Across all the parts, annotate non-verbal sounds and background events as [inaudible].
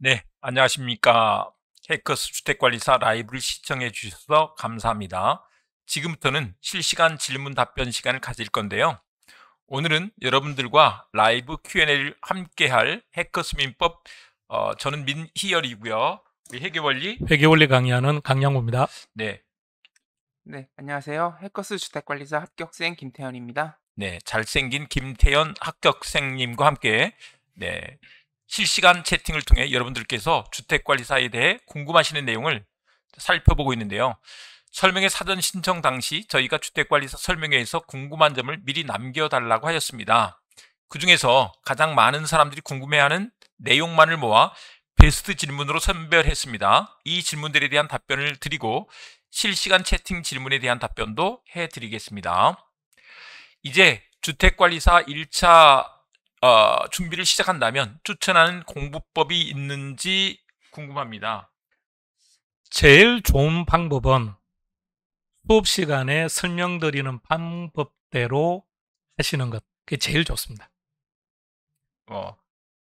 네, 안녕하십니까. 해커스 주택관리사 라이브를 시청해 주셔서 감사합니다. 지금부터는 실시간 질문 답변 시간을 가질 건데요. 오늘은 여러분들과 라이브 Q&A를 함께 할 해커스 민법, 어, 저는 민희열이고요. 회계원리. 회계원리 강의하는 강양호입니다 네. 네, 안녕하세요. 해커스 주택관리사 합격생 김태현입니다. 네, 잘생긴 김태현 합격생님과 함께 네, 실시간 채팅을 통해 여러분들께서 주택관리사에 대해 궁금하시는 내용을 살펴보고 있는데요. 설명회 사전 신청 당시 저희가 주택관리사 설명회에서 궁금한 점을 미리 남겨달라고 하였습니다. 그 중에서 가장 많은 사람들이 궁금해하는 내용만을 모아 베스트 질문으로 선별했습니다. 이 질문들에 대한 답변을 드리고 실시간 채팅 질문에 대한 답변도 해드리겠습니다. 이제 주택관리사 1차 어, 준비를 시작한다면 추천하는 공부법이 있는지 궁금합니다. 제일 좋은 방법은 수업 시간에 설명드리는 방법대로 하시는 것. 그게 제일 좋습니다. 어,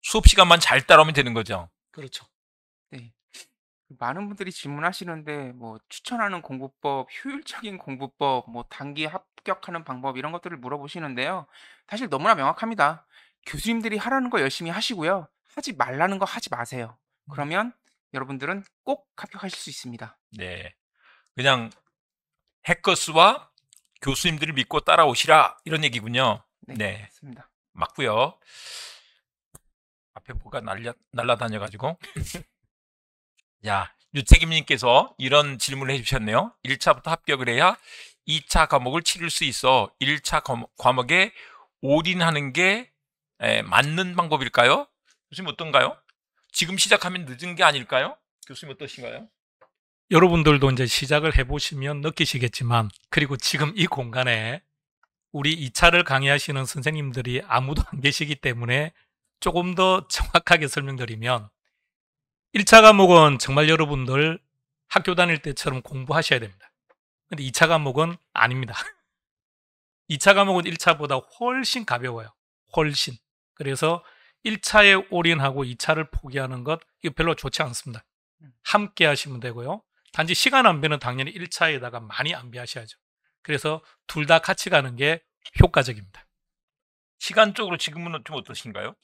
수업 시간만 잘 따라오면 되는 거죠. 그렇죠. 네. 많은 분들이 질문하시는데 뭐 추천하는 공부법, 효율적인 공부법, 뭐 단기 합격하는 방법 이런 것들을 물어보시는데요. 사실 너무나 명확합니다. 교수님들이 하라는 거 열심히 하시고요. 하지 말라는 거 하지 마세요. 음. 그러면 여러분들은 꼭 합격하실 수 있습니다. 네. 그냥 해커스와 교수님들을 믿고 따라오시라 이런 얘기군요. 네. 네. 맞습니다. 맞고요. 앞에 뭐가 날려, 날라다녀가지고. [laughs] 야, 유책임님께서 이런 질문을 해주셨네요. 1차부터 합격을 해야 2차 과목을 치를 수 있어 1차 과목에 올인하는 게 예, 맞는 방법일까요? 교수님 어떤가요? 지금 시작하면 늦은 게 아닐까요? 교수님 어떠신가요? 여러분들도 이제 시작을 해보시면 느끼시겠지만 그리고 지금 이 공간에 우리 2차를 강의하시는 선생님들이 아무도 안 계시기 때문에 조금 더 정확하게 설명드리면 1차 과목은 정말 여러분들 학교 다닐 때처럼 공부하셔야 됩니다. 근데 2차 과목은 아닙니다. 2차 [laughs] 과목은 1차보다 훨씬 가벼워요. 훨씬. 그래서 1차에 올인하고 2차를 포기하는 것 이거 별로 좋지 않습니다. 음. 함께 하시면 되고요. 단지 시간 안배는 당연히 1차에다가 많이 안배하셔야죠. 그래서 둘 다 같이 가는 게 효과적입니다. 시간적으로 지금은 좀 어떠신가요?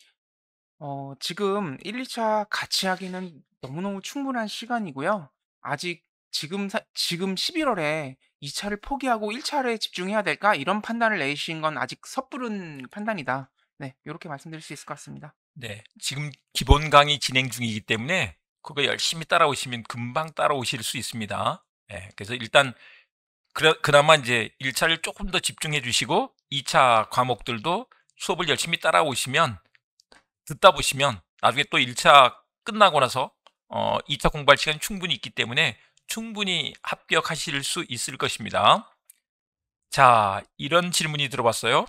어, 지금 1, 2차 같이 하기는 너무너무 충분한 시간이고요. 아직 지금 사, 지금 11월에 2차를 포기하고 1차를 집중해야 될까? 이런 판단을 내신 건 아직 섣부른 판단이다. 네, 이렇게 말씀드릴 수 있을 것 같습니다. 네, 지금 기본 강의 진행 중이기 때문에 그거 열심히 따라오시면 금방 따라오실 수 있습니다. 네, 그래서 일단 그나마 이제 1차를 조금 더 집중해 주시고 2차 과목들도 수업을 열심히 따라오시면 듣다 보시면 나중에 또 1차 끝나고 나서 어, 2차 공부할 시간이 충분히 있기 때문에 충분히 합격하실 수 있을 것입니다. 자, 이런 질문이 들어봤어요.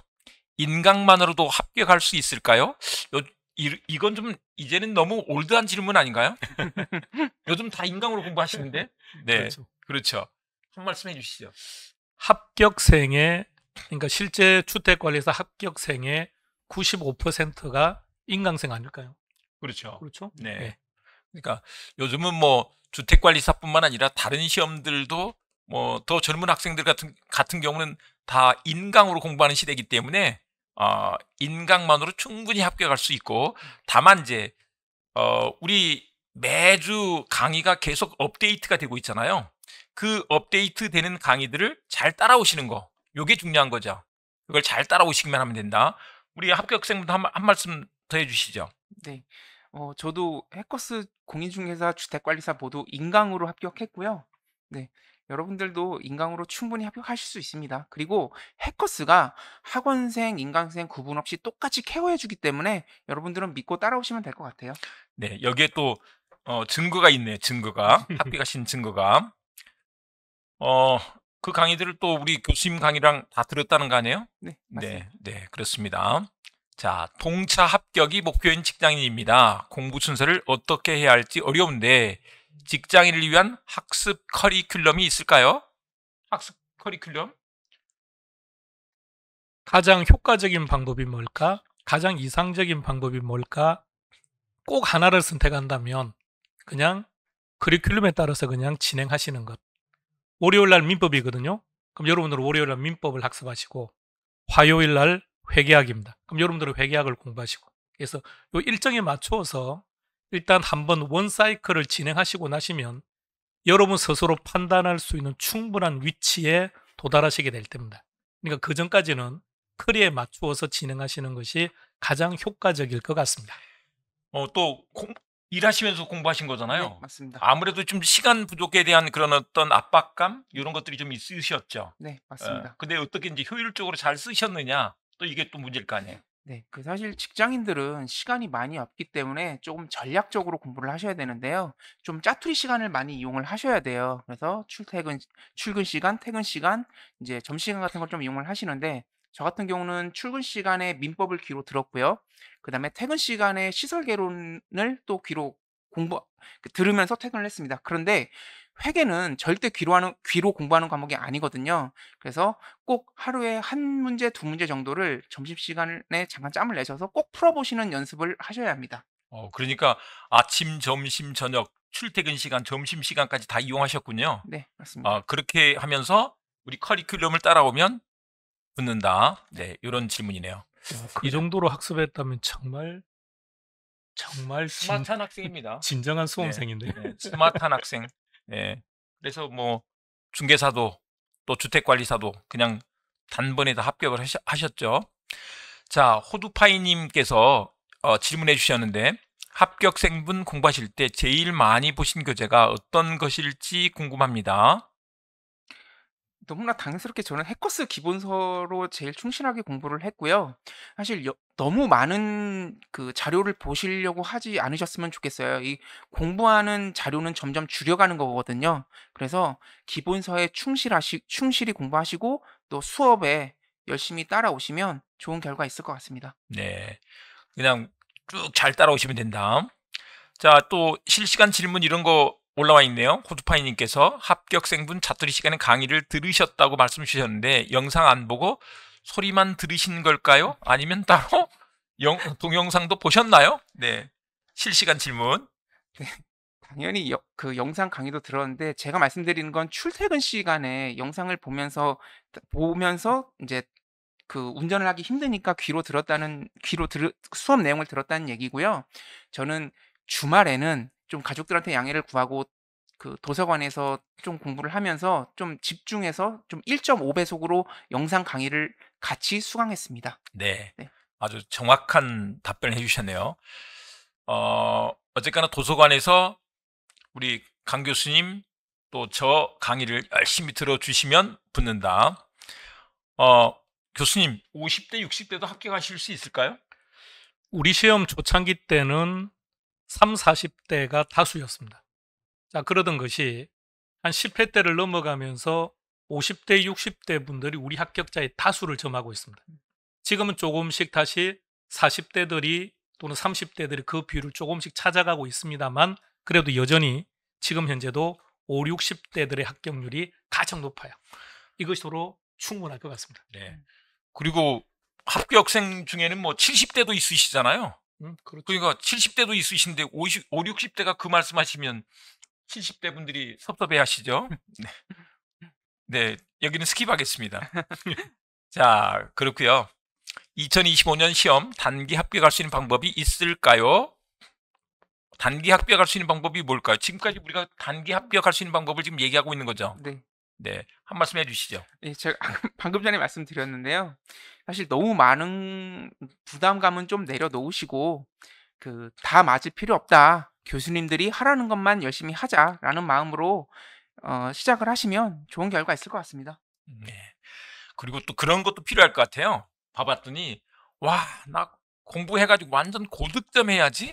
인강만으로도 합격할 수 있을까요? 요, 이, 이건 좀 이제는 너무 올드한 질문 아닌가요? [laughs] 요즘 다 인강으로 공부하시는데. 네. 그렇죠. 그렇죠. 한 말씀 해주시죠. 합격생의 그러니까 실제 주택관리사 합격생의 95%가 인강생 아닐까요? 그렇죠. 그렇죠. 네. 네. 그러니까 요즘은 뭐 주택관리사뿐만 아니라 다른 시험들도 뭐 더 젊은 학생들 같은 같은 경우는 다 인강으로 공부하는 시대이기 때문에 어, 인강만으로 충분히 합격할 수 있고 다만 이제 어, 우리 매주 강의가 계속 업데이트가 되고 있잖아요. 그 업데이트 되는 강의들을 잘 따라오시는 거. 요게 중요한 거죠. 그걸 잘 따라오시기만 하면 된다. 우리 합격생분도 한, 한 말씀 더 해주시죠. 네. 어, 저도 해커스 공인중개사 주택관리사 모두 인강으로 합격했고요. 네. 여러분들도 인강으로 충분히 합격하실 수 있습니다. 그리고 해커스가 학원생, 인강생 구분 없이 똑같이 케어해주기 때문에 여러분들은 믿고 따라오시면 될 것 같아요. 네, 여기에 또 어, 증거가 있네요. 증거가 합격하신 [laughs] 증거가 어, 그 강의들을 또 우리 교수님 강의랑 다 들었다는 거 아니에요? 네, 네 맞습니다. 네, 네, 그렇습니다. 자, 동차 합격이 목표인 직장인입니다. 공부 순서를 어떻게 해야 할지 어려운데 직장인을 위한 학습 커리큘럼이 있을까요? 학습 커리큘럼? 가장 효과적인 방법이 뭘까? 가장 이상적인 방법이 뭘까? 꼭 하나를 선택한다면 그냥 커리큘럼에 따라서 그냥 진행하시는 것. 월요일 날 민법이거든요. 그럼 여러분들은 월요일 날 민법을 학습하시고 화요일 날 회계학입니다. 그럼 여러분들은 회계학을 공부하시고 그래서 요 일정에 맞추어서 일단 한번 원사이클을 진행하시고 나시면 여러분 스스로 판단할 수 있는 충분한 위치에 도달하시게 될때입니다 그러니까 그 전까지는 크리에 맞추어서 진행하시는 것이 가장 효과적일 것 같습니다. 어, 또 공, 일하시면서 공부하신 거잖아요. 네, 맞습니다. 아무래도 좀 시간 부족에 대한 그런 어떤 압박감 이런 것들이 좀 있으셨죠. 네, 맞습니다. 어, 근데 어떻게 이제 효율적으로 잘 쓰셨느냐 또 이게 또 문제일 거 아니에요. 네, 그 사실 직장인들은 시간이 많이 없기 때문에 조금 전략적으로 공부를 하셔야 되는데요. 좀 짜투리 시간을 많이 이용을 하셔야 돼요. 그래서 출퇴근, 출근 시간, 퇴근 시간, 이제 점심시간 같은 걸 좀 이용을 하시는데, 저 같은 경우는 출근 시간에 민법을 귀로 들었고요. 그 다음에 퇴근 시간에 시설개론을 또 귀로 공부, 그 들으면서 퇴근을 했습니다. 그런데 회계는 절대 귀로 하는 귀로 공부하는 과목이 아니거든요. 그래서 꼭 하루에 한 문제 두 문제 정도를 점심 시간에 잠깐 짬을 내셔서 꼭 풀어보시는 연습을 하셔야 합니다. 어 그러니까 아침 점심 저녁 출퇴근 시간 점심 시간까지 다 이용하셨군요. 네 맞습니다. 아 그렇게 하면서 우리 커리큘럼을 따라오면 붙는다. 네 그 이런 질문이네요. 이 정도로 학습했다면 정말 정말 스마트한 학생입니다. 진정한 네, 수험생인데. 네, 네, 스마트한 학생. 예. 그래서 뭐 중개사도 또 주택관리사도 그냥 단번에 다 합격을 하셨죠. 자, 호두파이님께서 어, 질문해 주셨는데 합격생분 공부하실 때 제일 많이 보신 교재가 어떤 것일지 궁금합니다. 너무나 당연스럽게 저는 해커스 기본서로 제일 충실하게 공부를 했고요. 사실 여, 너무 많은 그 자료를 보시려고 하지 않으셨으면 좋겠어요. 이 공부하는 자료는 점점 줄여가는 거거든요. 그래서 기본서에 충실하시, 충실히 공부하시고 또 수업에 열심히 따라오시면 좋은 결과 있을 것 같습니다. 네. 그냥 쭉 잘 따라오시면 된다. 자, 또 실시간 질문 이런 거 올라와 있네요. 호주파이님께서 합격생분 자투리 시간에 강의를 들으셨다고 말씀 주셨는데 영상 안 보고 소리만 들으신 걸까요? 아니면 따로 [laughs] 영, 동영상도 보셨나요? 네. 실시간 질문. 네, 당연히 여, 그 영상 강의도 들었는데 제가 말씀드리는 건 출퇴근 시간에 영상을 보면서 보면서 이제 그 운전을 하기 힘드니까 귀로 들었다는 귀로 들 수업 내용을 들었다는 얘기고요. 저는 주말에는 좀 가족들한테 양해를 구하고 그 도서관에서 좀 공부를 하면서 좀 집중해서 좀 1.5배속으로 영상 강의를 같이 수강했습니다. 네. 네. 아주 정확한 답변을 해주셨네요. 어, 어쨌거나 도서관에서 우리 강 교수님 또 저 강의를 열심히 들어주시면 붙는다. 어, 교수님, 50대, 60대도 합격하실 수 있을까요? 우리 시험 초창기 때는 3, 0 40대가 다수였습니다. 자, 그러던 것이 한 10회 때를 넘어가면서 50대, 60대 분들이 우리 합격자의 다수를 점하고 있습니다. 지금은 조금씩 다시 40대들이 또는 30대들이 그 비율을 조금씩 찾아가고 있습니다만 그래도 여전히 지금 현재도 5, 60대들의 합격률이 가장 높아요. 이것으로 충분할 것 같습니다. 네. 그리고 합격생 중에는 뭐 70대도 있으시잖아요. 음, 그렇죠. 그러니까 70대도 있으신데 50, 5, 60대가 그 말씀하시면 70대 분들이 섭섭해하시죠. [laughs] 네. 네, 여기는 스킵하겠습니다. [laughs] 자, 그렇고요. 2025년 시험 단기 합격할 수 있는 방법이 있을까요? 단기 합격할 수 있는 방법이 뭘까요? 지금까지 우리가 단기 합격할 수 있는 방법을 지금 얘기하고 있는 거죠. 네. 네, 한 말씀 해주시죠. 예, 제가 [laughs] 방금 전에 말씀드렸는데요. 사실 너무 많은 부담감은 좀 내려놓으시고 그 다 맞을 필요 없다. 교수님들이 하라는 것만 열심히 하자라는 마음으로 어, 시작을 하시면 좋은 결과 있을 것 같습니다. 네. 그리고 또 그런 것도 필요할 것 같아요. 봐봤더니 와, 나 공부해가지고 완전 고득점 해야지.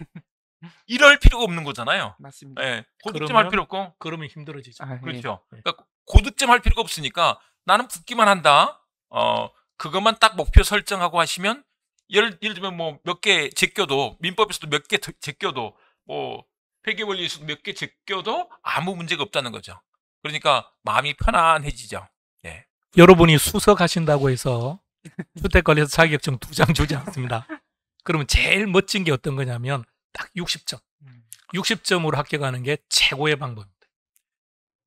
이럴 필요가 없는 거잖아요. 맞습니다. 예. 고득점 할 필요 없고. 그러면 힘들어지죠. 아, 예. 그렇죠. 예. 그러니까 고득점 할 필요가 없으니까 나는 붙기만 한다. 어, 그것만 딱 목표 설정하고 하시면 예를, 예를 들면 뭐 몇 개 제껴도 민법에서도 몇 개 제껴도 뭐 회계원리에서도 몇 개 제껴도 아무 문제가 없다는 거죠. 그러니까 마음이 편안해지죠. 예. 여러분이 수석하신다고 해서 주택 관리사 자격증 두 장 주지 않습니다. 그러면 제일 멋진 게 어떤 거냐면 딱 60점. 60점으로 음. 합격하는 게 최고의 방법입니다.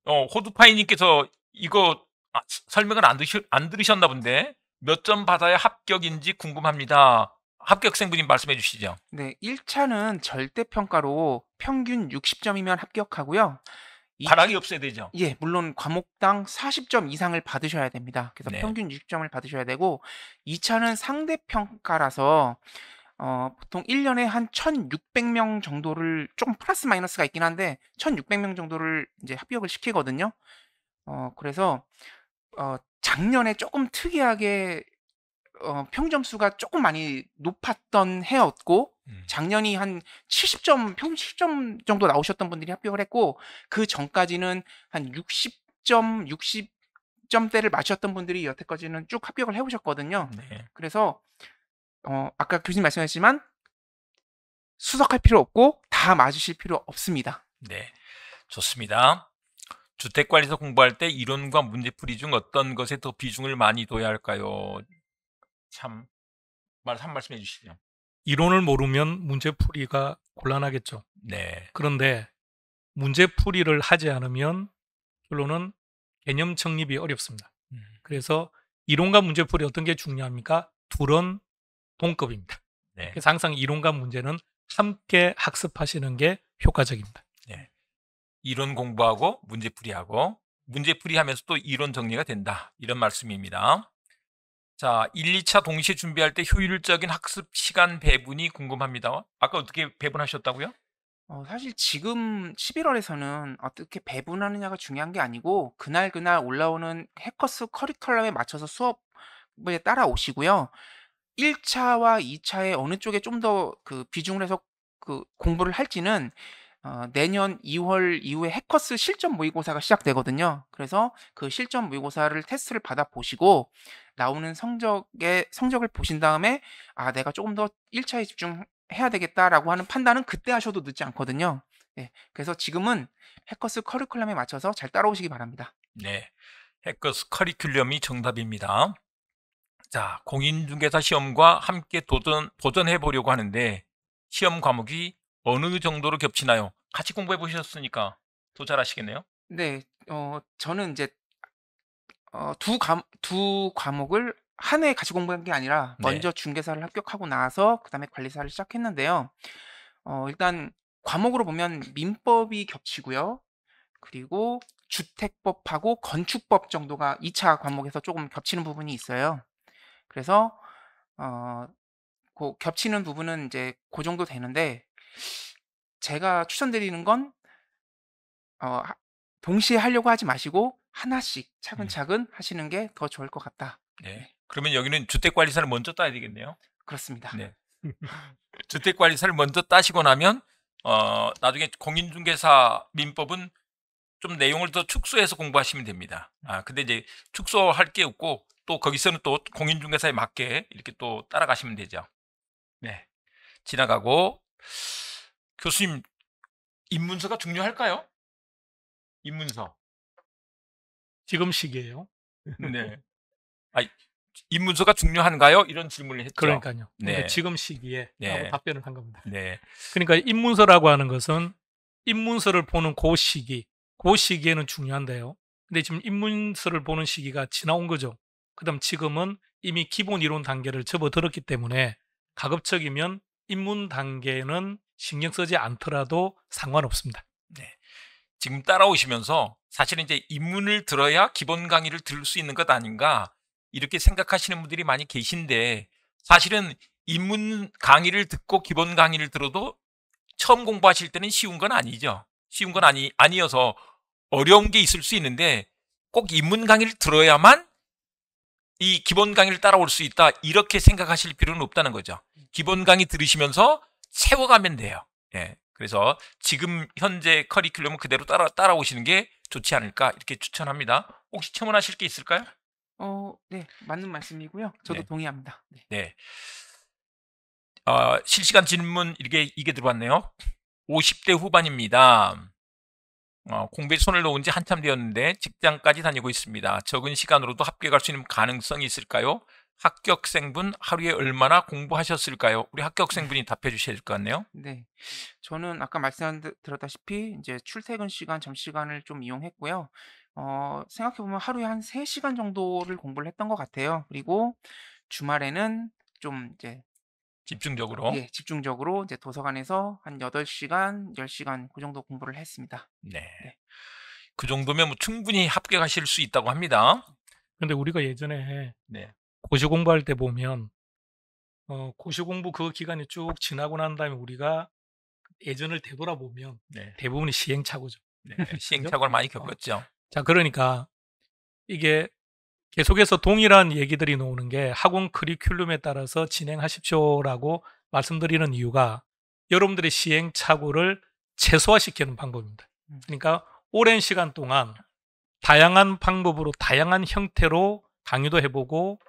어, 호두파이님께서 이거 아, 설명을 안, 드시, 안 들으셨나 본데 몇 점 받아야 합격인지 궁금합니다. 합격생분이 말씀해 주시죠. 네, 1차는 절대평가로 평균 60점이면 합격하고요. 과락이 없어야 되죠. 예, 물론 과목당 40점 이상을 받으셔야 됩니다. 그래서 네. 평균 60점을 받으셔야 되고 2차는 상대평가라서 어, 보통 1년에 한 1,600명 정도를 조금 플러스 마이너스가 있긴 한데 1,600명 정도를 이제 합격을 시키거든요. 어, 그래서 어, 작년에 조금 특이하게 어, 평점수가 조금 많이 높았던 해였고 음. 작년이 한 70점 평균 70점 정도 나오셨던 분들이 합격을 했고 그 전까지는 한 60점 60점대를 맞셨던 분들이 여태까지는 쭉 합격을 해오셨거든요. 네. 그래서 어, 아까 교수님 말씀하셨지만 수석할 필요 없고 다 맞으실 필요 없습니다. 네, 좋습니다. 주택관리서 공부할 때 이론과 문제풀이 중 어떤 것에 더 비중을 많이 둬야 할까요? 참, 말, 한 말씀 해주시죠. 이론을 모르면 문제풀이가 곤란하겠죠. 네. 그런데 문제풀이를 하지 않으면 결론은 개념 정립이 어렵습니다. 음. 그래서 이론과 문제풀이 어떤 게 중요합니까? 둘은 동급입니다. 네. 그래서 항상 이론과 문제는 함께 학습하시는 게 효과적입니다. 네. 이론 공부하고 문제풀이하고 문제풀이하면서 또 이론 정리가 된다 이런 말씀입니다. 자, 1, 2차 동시에 준비할 때 효율적인 학습 시간 배분이 궁금합니다. 아까 어떻게 배분하셨다고요? 어, 사실 지금 11월에서는 어떻게 배분하느냐가 중요한 게 아니고 그날 그날 올라오는 해커스 커리큘럼에 맞춰서 수업에 따라오시고요. 1차와2차의 어느 쪽에 좀 더 그 비중을 해서 그 공부를 할지는 어, 내년 2월 이후에 해커스 실전 모의고사가 시작되거든요. 그래서 그 실전 모의고사를 테스트를 받아 보시고 나오는 성적의 성적을 보신 다음에 아 내가 조금 더 1차에 집중해야 되겠다라고 하는 판단은 그때 하셔도 늦지 않거든요. 네, 그래서 지금은 해커스 커리큘럼에 맞춰서 잘 따라오시기 바랍니다. 네, 해커스 커리큘럼이 정답입니다. 자, 공인중개사 시험과 함께 도전, 도전해 보려고 하는데 시험 과목이 어느 정도로 겹치나요? 같이 공부해 보셨으니까 더 잘 아시겠네요. 네, 어, 저는 이제 어, 두, 과, 두 과목을 한 해에 같이 공부한 게 아니라 네. 먼저 중개사를 합격하고 나서 그다음에 관리사를 시작했는데요. 어, 일단 과목으로 보면 민법이 겹치고요. 그리고 주택법하고 건축법 정도가 2차 과목에서 조금 겹치는 부분이 있어요. 그래서 어, 그 겹치는 부분은 이제 그 정도 되는데 제가 추천드리는 건 어, 동시에 하려고 하지 마시고 하나씩 음. 차근차근 음. 하시는 게 더 좋을 것 같다. 네. 그러면 여기는 주택관리사를 먼저 따야 되겠네요. 그렇습니다. 네. [laughs] 주택관리사를 먼저 따시고 나면 어, 나중에 공인중개사 민법은 좀 내용을 더 축소해서 공부하시면 됩니다. 음. 아, 근데 이제 축소할 게 없고 또 거기서는 또 공인중개사에 맞게 이렇게 또 따라가시면 되죠. 네. 지나가고 교수님 입문서가 중요할까요? 입문서. 지금 시기에요. 네. 아, 입문서가 중요한가요? 이런 질문을 했죠. 그러니까요. 그러니까 네. 그러니까 지금 시기에 네. 답변을 한 겁니다. 네. 그러니까 입문서라고 하는 것은 입문서를 보는 그 시기, 그 시기에는 중요한데요. 근데 지금 입문서를 보는 시기가 지나온 거죠. 그다음 지금은 이미 기본 이론 단계를 접어들었기 때문에 가급적이면 입문 단계는 신경 쓰지 않더라도 상관없습니다. 네. 지금 따라오시면서 사실은 이제 입문을 들어야 기본 강의를 들을 수 있는 것 아닌가 이렇게 생각하시는 분들이 많이 계신데 사실은 입문 강의를 듣고 기본 강의를 들어도 처음 공부하실 때는 쉬운 건 아니죠. 쉬운 건 아니, 아니어서 어려운 게 있을 수 있는데 꼭 입문 강의를 들어야만 이 기본 강의를 따라올 수 있다 이렇게 생각하실 필요는 없다는 거죠. 기본 강의 들으시면서 채워가면 돼요. 예. 그래서 지금 현재 커리큘럼은 그대로 따라 따라오시는 게 좋지 않을까 이렇게 추천합니다. 혹시 첨언하실 게 있을까요? 어, 네 맞는 말씀이고요. 저도 네. 동의합니다. 네. 네. 어, 실시간 질문 이게 이게 들어왔네요. 50대 후반입니다. 어, 공부에 손을 놓은 지 한참 되었는데 직장까지 다니고 있습니다. 적은 시간으로도 합격할 수 있는 가능성이 있을까요? 합격생분 하루에 얼마나 공부하셨을까요? 우리 합격생분이 답해 주셔야 될 것 같네요. 네. 저는 아까 말씀드렸다시피 이제 출퇴근 시간, 점시간을좀 이용했고요. 어, 생각해보면 하루에 한3시간 정도를 공부를 했던 것 같아요. 그리고 주말에는 좀 이제 집중적으로. 예, 집중적으로 이제 도서관에서 한 8시간, 10시간 그 정도 공부를 했습니다. 네. 네. 그 정도면 뭐 충분히 합격하실 수 있다고 합니다. 근데 우리가 예전에 네. 고시 공부할 때 보면 어, 고시 공부 그 기간이 쭉 지나고 난 다음에 우리가 예전을 되돌아보면 네. 대부분이 시행착오죠. 네, [laughs] 시행착오를 많이 어. 겪었죠. 어. 자, 그러니까 이게 계속해서 동일한 얘기들이 나오는 게 학원 커리큘럼에 따라서 진행하십시오라고 말씀드리는 이유가 여러분들의 시행착오를 최소화시키는 방법입니다. 음. 그러니까 오랜 시간 동안 다양한 방법으로 다양한 형태로 강의도 해보고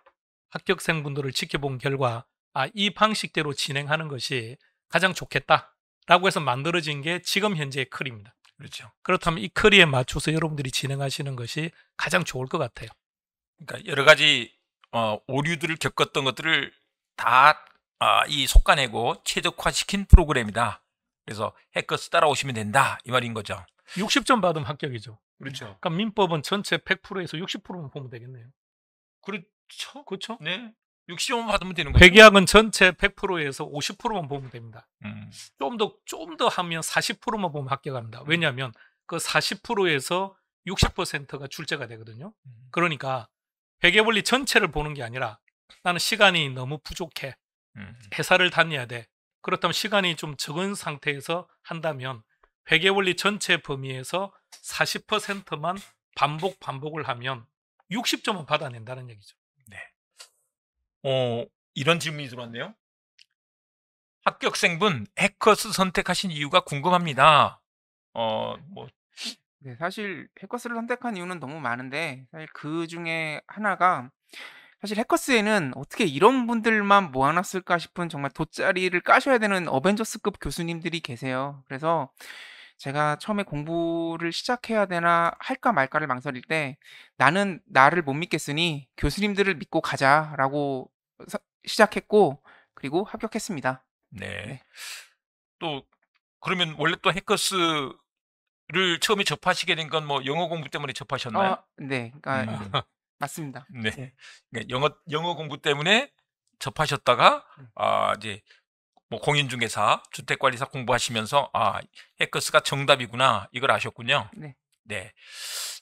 합격생분들을 지켜본 결과 아, 이 방식대로 진행하는 것이 가장 좋겠다라고 해서 만들어진 게 지금 현재의 클입니다. 그렇죠. 그렇다면 이 클리에 맞춰서 여러분들이 진행하시는 것이 가장 좋을 것 같아요. 그러니까 여러 가지 어, 오류들을 겪었던 것들을 다이 아, 어, 속가내고 최적화시킨 프로그램이다. 그래서 해커스 따라오시면 된다 이 말인 거죠. 60점 받으면 합격이죠. 그렇죠. 그러니까 민법은 전체 100%에서 60%만 보면 되겠네요. 그렇죠. 그렇죠. 네. 60점 받으면 되는 거죠. 백의학은 전체 100%에서 50%만 보면 됩니다. 음. 좀더 좀 더 하면 40%만 보면 합격합니다. 왜냐하면 그 40%에서 60%가 출제가 되거든요. 음. 그러니까 회계 원리 전체를 보는 게 아니라 나는 시간이 너무 부족해. 음. 회사를 다녀야 돼. 그렇다면 시간이 좀 적은 상태에서 한다면 회계 원리 전체 범위에서 40%만 반복 반복을 하면 60점은 받아낸다는 얘기죠. 네. 어, 이런 질문이 들어왔네요. 합격생분 해커스 선택하신 이유가 궁금합니다. 어, 뭐 네, 사실 해커스를 선택한 이유는 너무 많은데 사실 그 중에 하나가 사실 해커스에는 어떻게 이런 분들만 모아놨을까 싶은 정말 돗자리를 까셔야 되는 어벤져스급 교수님들이 계세요. 그래서 제가 처음에 공부를 시작해야 되나 할까 말까를 망설일 때 나는 나를 못 믿겠으니 교수님들을 믿고 가자라고 서- 시작했고 그리고 합격했습니다. 네. 네. 또 그러면 원래 또 해커스 를 처음에 접하시게 된 건 뭐 영어 공부 때문에 접하셨나요? 어, 네, 그러니까 음. 네. 맞습니다. [laughs] 네, 네. 그러니까 영어 영어 공부 때문에 접하셨다가 네. 아 이제 뭐 공인중개사, 주택관리사 공부하시면서 아 해커스가 정답이구나 이걸 아셨군요. 네. 네.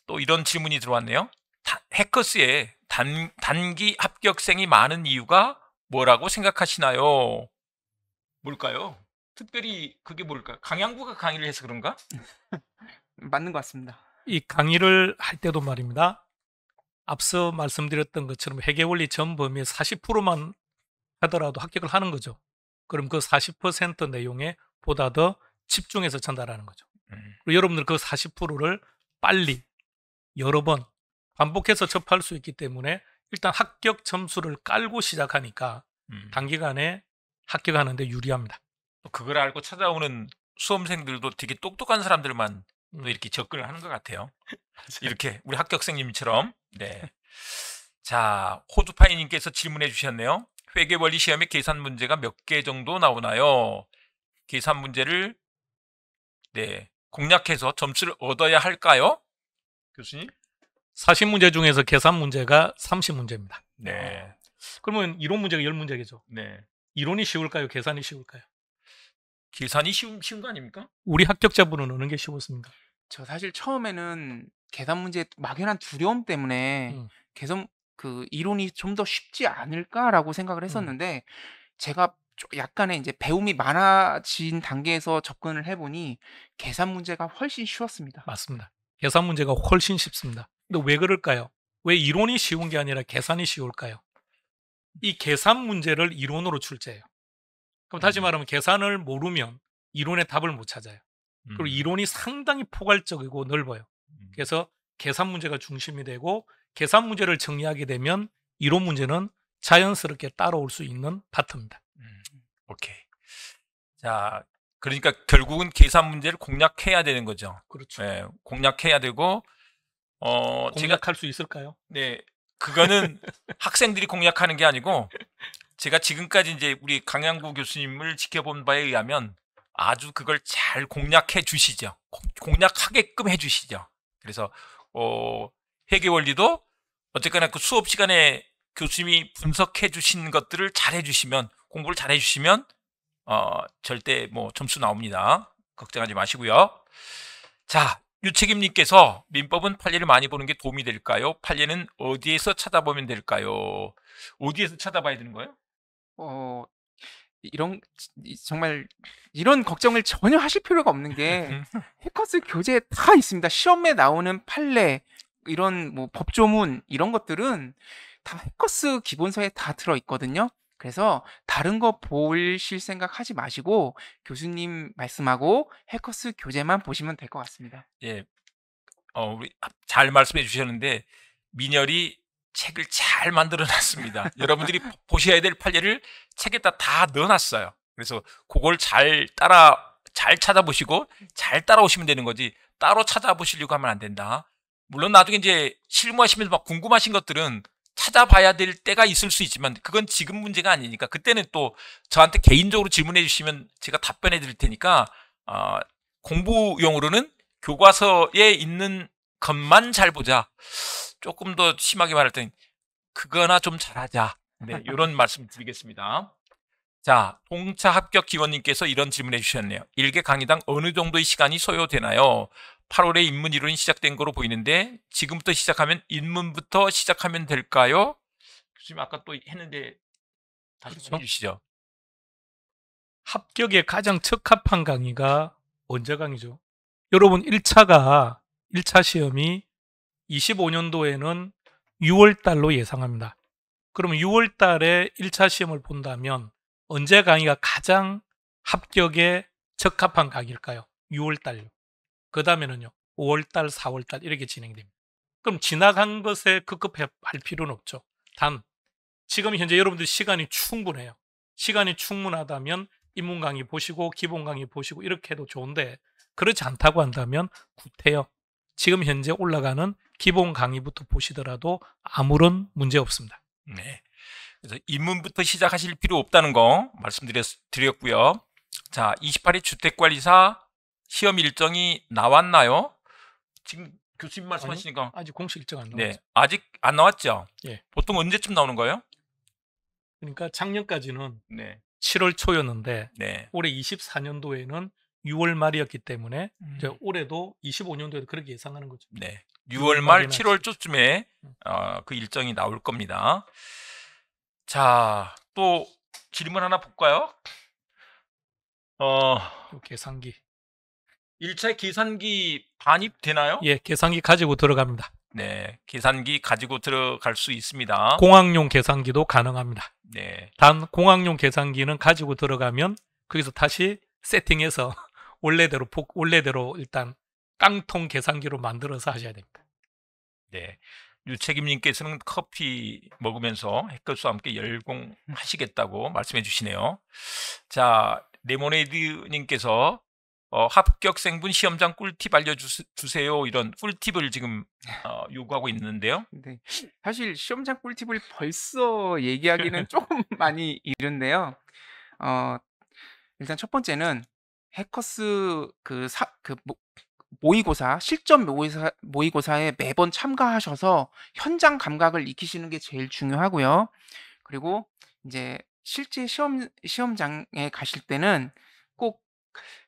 또 이런 질문이 들어왔네요. 다, 해커스에 단, 단기 합격생이 많은 이유가 뭐라고 생각하시나요? 뭘까요? 특별히 그게 뭘까? 강양부가 강의를 해서 그런가? [laughs] 맞는 것 같습니다. 이 강의를 할 때도 말입니다. 앞서 말씀드렸던 것처럼 회계 원리 전 범위의 40%만 하더라도 합격을 하는 거죠. 그럼 그 40% 내용에 보다 더 집중해서 전달하는 거죠. 음. 그리고 여러분들 그 40%를 빨리 여러 번 반복해서 접할 수 있기 때문에 일단 합격 점수를 깔고 시작하니까 음. 단기간에 합격하는데 유리합니다. 뭐 그걸 알고 찾아오는 수험생들도 되게 똑똑한 사람들만 음. 이렇게 접근을 하는 것 같아요. 이렇게 우리 합격생님처럼. 네. 자, 호두파이님께서 질문해 주셨네요. 회계원리 시험에 계산 문제가 몇 개 정도 나오나요? 계산 문제를 네 공략해서 점수를 얻어야 할까요? 교수님? 40문제 중에서 계산 문제가 30문제입니다. 네. 그러면 이론 문제가 10문제겠죠? 네. 이론이 쉬울까요? 계산이 쉬울까요? 계산이 쉬운, 쉬운 거 아닙니까? 우리 합격자분은 어느 게 쉬웠습니까? 저 사실 처음에는 계산 문제 막연한 두려움 때문에 음. 계산 그 이론이 좀 더 쉽지 않을까라고 생각을 음. 했었는데 음. 제가 약간의 이제 배움이 많아진 단계에서 접근을 해보니 계산 문제가 훨씬 쉬웠습니다. 맞습니다. 계산 문제가 훨씬 쉽습니다. 근데 왜 그럴까요? 왜 이론이 쉬운 게 아니라 계산이 쉬울까요? 이 계산 문제를 이론으로 출제해요. 그럼 다시 말하면 계산을 모르면 이론의 답을 못 찾아요. 그리고 음. 이론이 상당히 포괄적이고 넓어요. 음. 그래서 계산 문제가 중심이 되고 계산 문제를 정리하게 되면 이론 문제는 자연스럽게 따라올 수 있는 파트입니다. 음, 오케이. 자, 그러니까 결국은 계산 문제를 공략해야 되는 거죠. 그렇죠. 네, 공략해야 되고 어 공략할 제가, 수 있을까요? 네, 그거는 학생들이 공략하는 게 아니고 제가 지금까지 이제 우리 강양구 교수님을 지켜본 바에 의하면 아주 그걸 잘 공략해 주시죠. 공략하게끔 해 주시죠. 그래서 어 회계 원리도 어쨌거나 그 수업 시간에 교수님이 분석해 주신 것들을 잘해 주시면 공부를 잘해 주시면 어 절대 뭐 점수 나옵니다. 걱정하지 마시고요. 자, 유책임 님께서 민법은 판례를 많이 보는 게 도움이 될까요? 판례는 어디에서 찾아보면 될까요? 어디에서 찾아봐야 되는 거예요? 어 이런 정말 이런 걱정을 전혀 하실 필요가 없는 게 [laughs] 해커스 교재에 다 있습니다. 시험에 나오는 판례 이런 뭐 법조문 이런 것들은 다 해커스 기본서에 다 들어 있거든요. 그래서 다른 거 보실 생각 하지 마시고 교수님 말씀하고 해커스 교재만 보시면 될 것 같습니다. 예. 어, 우리 아, 잘 말씀해 주셨는데 민열이 책을 잘 만들어 놨습니다. 여러분들이 보셔야 될 판례를 책에다 다 넣어 놨어요. 그래서 그걸 잘 따라 잘 찾아보시고 잘 따라오시면 되는 거지 따로 찾아보시려고 하면 안 된다. 물론 나중에 이제 실무하시면서 막 궁금하신 것들은 찾아봐야 될 때가 있을 수 있지만 그건 지금 문제가 아니니까 그때는 또 저한테 개인적으로 질문해 주시면 제가 답변해 드릴 테니까 어, 공부용으로는 교과서에 있는 것만 잘 보자. 조금 더 심하게 말할 땐 그거나 좀 잘하자. 네, 이런 [laughs] 말씀 드리겠습니다. 자, 동차 합격 기원님께서 이런 질문해 주셨네요. 일개 강의당 어느 정도의 시간이 소요되나요? 8월에 입문 이론이 시작된 거로 보이는데 지금부터 시작하면 입문부터 시작하면 될까요? 교수님 아까 또 했는데 다시 그렇죠? 해주시죠. 합격에 가장 적합한 강의가 언제 강의죠. 여러분 1차가 1차 시험이 25년도에는 6월 달로 예상합니다. 그럼 6월 달에 1차 시험을 본다면 언제 강의가 가장 합격에 적합한 강의일까요? 6월 달요. 그 다음에는요. 5월 달, 4월 달 이렇게 진행됩니다. 그럼 지나간 것에 급급할 해 필요는 없죠. 단 지금 현재 여러분들 시간이 충분해요. 시간이 충분하다면 입문 강의 보시고 기본 강의 보시고 이렇게 해도 좋은데 그렇지 않다고 한다면 구태여 지금 현재 올라가는 기본 강의부터 보시더라도 아무런 문제 없습니다. 네. 그래서 입문부터 시작하실 필요 없다는 거 말씀드렸고요. 자, 28일 주택관리사 시험 일정이 나왔나요? 지금 교수님 말씀하시니까 아니 아직 공식 일정 안 나왔죠. 네, 아직 안 나왔죠. 예. 보통 언제쯤 나오는 거예요? 그러니까 작년까지는 네. 7월 초였는데 네. 올해 24년도에는 6월 말이었기 때문에 음. 올해도 25년도에도 그렇게 예상하는 거죠. 네. 6월 말 7월 초쯤에 음. 어, 그 일정이 나올 겁니다. 자, 또 질문 하나 볼까요? 어, 계산기. 1차 계산기 반입되나요? 예, 계산기 가지고 들어갑니다. 네, 계산기 가지고 들어갈 수 있습니다. 공항용 계산기도 가능합니다. 네. 단 공항용 계산기는 가지고 들어가면 거기서 다시 세팅해서 원래대로 복, 원래대로 일단 깡통 계산기로 만들어서 하셔야 됩니다. 네. 유책임님께서는 커피 먹으면서 해결수와 함께 열공하시겠다고 말씀해 주시네요. 자, 레모네이드님께서 어, 합격생분 시험장 꿀팁 알려주세요. 이런 꿀팁을 지금 어, 요구하고 있는데요. 네. 사실 시험장 꿀팁을 벌써 얘기하기는 [laughs] 조금 많이 이른데요. 어, 일단 첫 번째는 해커스 그, 사, 그 모, 모의고사 실전 모의고사, 모의고사에 매번 참가하셔서 현장 감각을 익히시는 게 제일 중요하고요. 그리고 이제 실제 시험 시험장에 가실 때는 꼭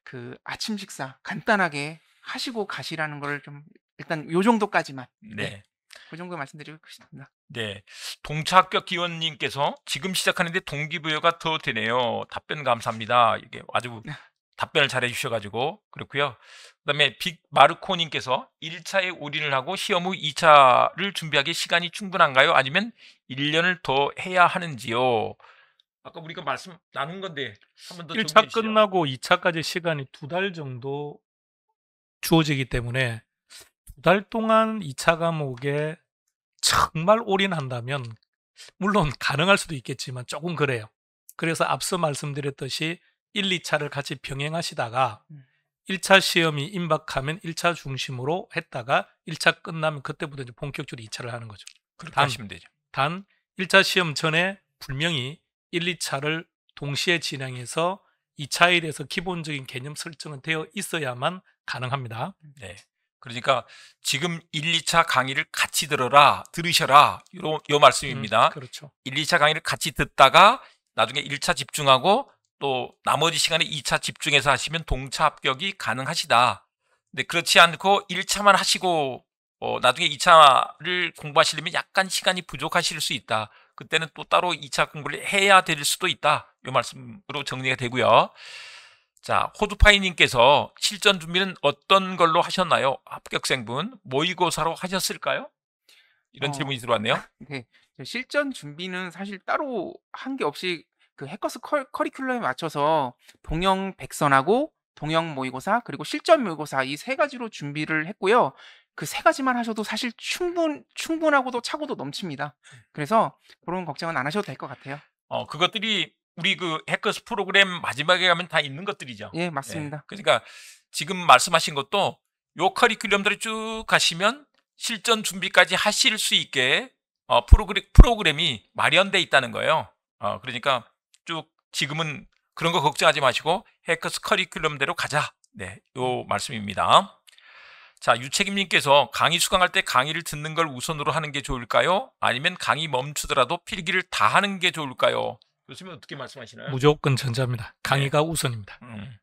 그 아침 식사 간단하게 하시고 가시라는 걸좀 일단 요 정도까지만 네. 네. 그 정도 말씀드리고 싶습니다. 네. 동차합격 기원님께서 지금 시작하는데 동기부여가 더 되네요. 답변 감사합니다. 이게 아주 네. 답변을 잘해 주셔가지고 그렇고요. 그다음에 빅 마르코님께서 1차에 올인을 하고 시험 후 2차를 준비하기 시간이 충분한가요? 아니면 1년을 더 해야 하는지요? 아까 우리가 말씀 나눈 건데 한 번더 1차 끝나고 2차까지 시간이 두 달 정도 주어지기 때문에 두 달 동안 2차 과목에 정말 올인한다면 물론 가능할 수도 있겠지만 조금 그래요. 그래서 앞서 말씀드렸듯이 1, 2차를 같이 병행하시다가 1차 음. 시험이 임박하면 1차 중심으로 했다가 1차 끝나면 그때부터 이제 본격적으로 2차를 하는 거죠. 그렇게 단, 하시면 되죠. 단 1차 시험 전에 분명히 1, 2차를 동시에 진행해서 2차에 대해서 기본적인 개념 설정은 되어 있어야만 가능합니다. 음. 네. 그러니까 지금 1, 2차 강의를 같이 들어라, 들으셔라, 요, 요 말씀입니다. 음, 그렇죠. 1, 2차 강의를 같이 듣다가 나중에 1차 집중하고 또 나머지 시간에 2차 집중해서 하시면 동차 합격이 가능하시다. 근데 그렇지 않고 1차만 하시고 어, 나중에 2차를 공부하시려면 약간 시간이 부족하실 수 있다. 그때는 또 따로 2차 공부를 해야 될 수도 있다. 이 말씀으로 정리가 되고요. 자, 호두파이님께서 실전 준비는 어떤 걸로 하셨나요? 합격생분 모의고사로 하셨을까요? 이런 어, 질문이 들어왔네요. [laughs] 네, 실전 준비는 사실 따로 한 게 없이 그 해커스 커, 커리큘럼에 맞춰서 동영 백선하고 동영 모의고사 그리고 실전 모의고사 이 세 가지로 준비를 했고요. 그 세 가지만 하셔도 사실 충분 충분하고도 차고도 넘칩니다. 음. 그래서 그런 걱정은 안 하셔도 될 것 같아요. 어 그것들이 우리 그 해커스 프로그램 마지막에 가면 다 있는 것들이죠. 예, 예. 맞습니다. 예, 그러니까 지금 말씀하신 것도 요 커리큘럼들이 쭉 가시면 실전 준비까지 하실 수 있게 어, 프로그램, 프로그램이 마련돼 있다는 거예요. 어, 그러니까 쭉 지금은 그런 거 걱정하지 마시고 해커스 커리큘럼대로 가자. 네, 요 음. 말씀입니다. 자, 유책임님께서 강의 수강할 때 강의를 듣는 걸 우선으로 하는 게 좋을까요? 아니면 강의 멈추더라도 필기를 다 하는 게 좋을까요? 교수님 어떻게 말씀하시나요? 무조건 전자입니다. 강의가 네. 우선입니다. 음.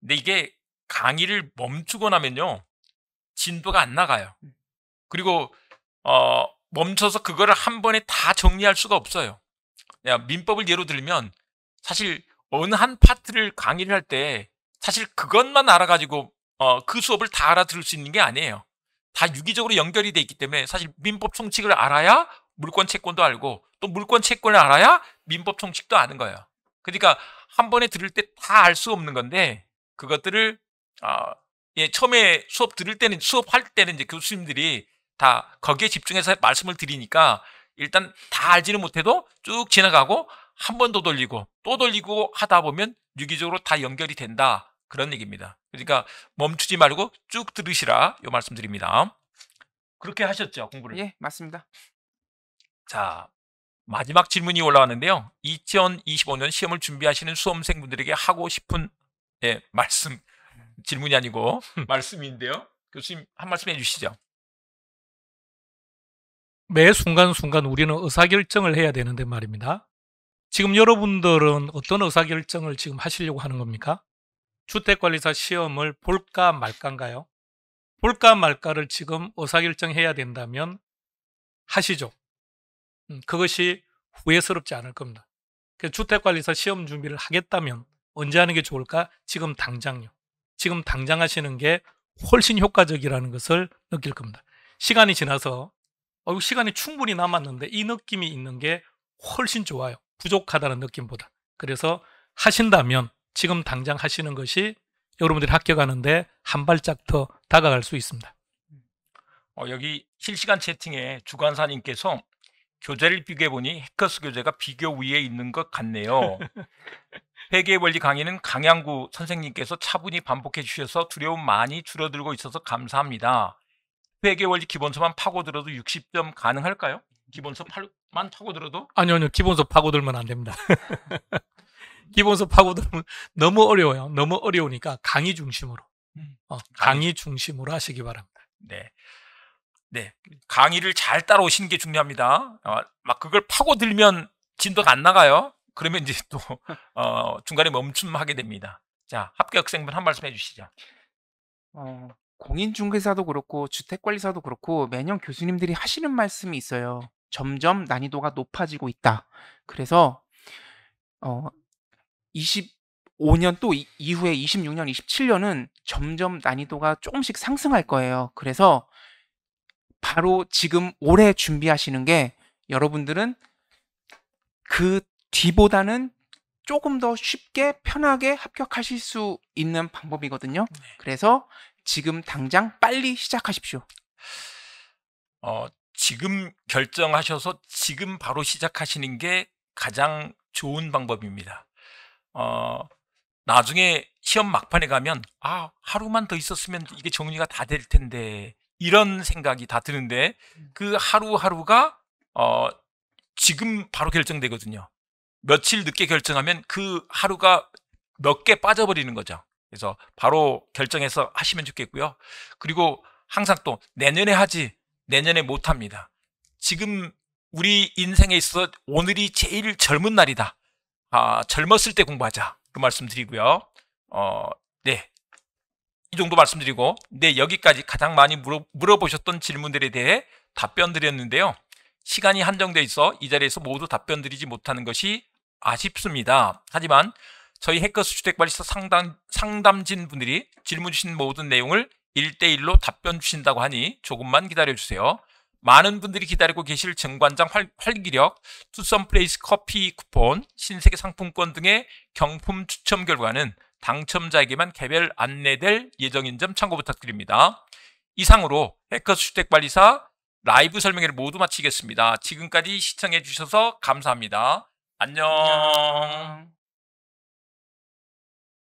근데 이게 강의를 멈추고 나면요 진도가 안 나가요. 음. 그리고 어, 멈춰서 그거를 한 번에 다 정리할 수가 없어요. 민법을 예로 들면 사실 어느 한 파트를 강의를 할 때 사실 그것만 알아가지고 어, 그 수업을 다 알아들을 수 있는 게 아니에요. 다 유기적으로 연결이 돼 있기 때문에 사실 민법 총칙을 알아야 물권 채권도 알고 또 물권 채권을 알아야 민법 총칙도 아는 거예요. 그러니까 한 번에 들을 때 다 알 수 없는 건데 그것들을 어, 예, 처음에 수업 들을 때는 수업할 때는 이제 교수님들이 다 거기에 집중해서 말씀을 드리니까 일단 다 알지는 못해도 쭉 지나가고 한 번 더 돌리고 또 돌리고 하다 보면 유기적으로 다 연결이 된다. 그런 얘기입니다. 그러니까 멈추지 말고 쭉 들으시라 요 말씀드립니다. 그렇게 하셨죠 공부를? 예 맞습니다. 자 마지막 질문이 올라왔는데요. 2025년 시험을 준비하시는 수험생분들에게 하고 싶은 예, 말씀 질문이 아니고 말씀인데요. 교수님 한 말씀 해주시죠. 매 순간순간 우리는 의사결정을 해야 되는데 말입니다. 지금 여러분들은 어떤 의사결정을 지금 하시려고 하는 겁니까? 주택관리사 시험을 볼까 말까인가요? 볼까 말까를 지금 의사결정해야 된다면 하시죠. 음, 그것이 후회스럽지 않을 겁니다. 그 주택관리사 시험 준비를 하겠다면 언제 하는 게 좋을까? 지금 당장요. 지금 당장 하시는 게 훨씬 효과적이라는 것을 느낄 겁니다. 시간이 지나서 어, 시간이 충분히 남았는데 이 느낌이 있는 게 훨씬 좋아요. 부족하다는 느낌보다. 그래서 하신다면 지금 당장 하시는 것이 여러분들이 합격하는데 한 발짝 더 다가갈 수 있습니다. 어, 여기 실시간 채팅에 주관사님께서 교재를 비교해 보니 해커스 교재가 비교 위에 있는 것 같네요. [laughs] 회계의 원리 강의는 강양구 선생님께서 차분히 반복해 주셔서 두려움 많이 줄어들고 있어서 감사합니다. 회계 원리 기본서만 파고들어도 60점 가능할까요? 기본서 만 파고들어도? 아니요, 아니요. 기본서 파고들면 안 됩니다. [laughs] 기본서 파고들면 너무 어려워요. 너무 어려우니까 강의 중심으로. 음, 어, 강의 중심으로 하시기 바랍니다. 네. 네. 강의를 잘 따라오시는 게 중요합니다. 어, 막 그걸 파고들면 진도가 안 나가요. 그러면 이제 또 어, 중간에 멈춤하게 됩니다. 자, 합격생분 한 말씀 해주시죠. 어, 공인중개사도 그렇고 주택관리사도 그렇고 매년 교수님들이 하시는 말씀이 있어요. 점점 난이도가 높아지고 있다. 그래서 어 25년 또 이, 이후에 26년, 27년은 점점 난이도가 조금씩 상승할 거예요. 그래서 바로 지금 올해 준비하시는 게 여러분들은 그 뒤보다는 조금 더 쉽게 편하게 합격하실 수 있는 방법이거든요. 네. 그래서 지금 당장 빨리 시작하십시오. 어, 지금 결정하셔서 지금 바로 시작하시는 게 가장 좋은 방법입니다. 어, 나중에 시험 막판에 가면 아, 하루만 더 있었으면 이게 정리가 다 될 텐데 이런 생각이 다 드는데 음. 그 하루하루가 어, 지금 바로 결정되거든요. 며칠 늦게 결정하면 그 하루가 몇 개 빠져버리는 거죠. 그래서 바로 결정해서 하시면 좋겠고요. 그리고 항상 또 내년에 하지 내년에 못 합니다. 지금 우리 인생에 있어 오늘이 제일 젊은 날이다. 아, 젊었을 때 공부하자. 그 말씀드리고요. 어, 네. 이 정도 말씀드리고, 네, 여기까지 가장 많이 물어, 물어보셨던 질문들에 대해 답변 드렸는데요. 시간이 한정돼 있어 이 자리에서 모두 답변 드리지 못하는 것이 아쉽습니다. 하지만 저희 해커 수주택발리사 상담, 상담진 분들이 질문 주신 모든 내용을 1대1로 답변 주신다고 하니 조금만 기다려주세요. 많은 분들이 기다리고 계실 정관장 활, 기력 투썸플레이스 커피 쿠폰, 신세계 상품권 등의 경품 추첨 결과는 당첨자에게만 개별 안내될 예정인 점 참고 부탁드립니다. 이상으로 해커스 주택관리사 라이브 설명회를 모두 마치겠습니다. 지금까지 시청해 주셔서 감사합니다. 안녕. 안녕.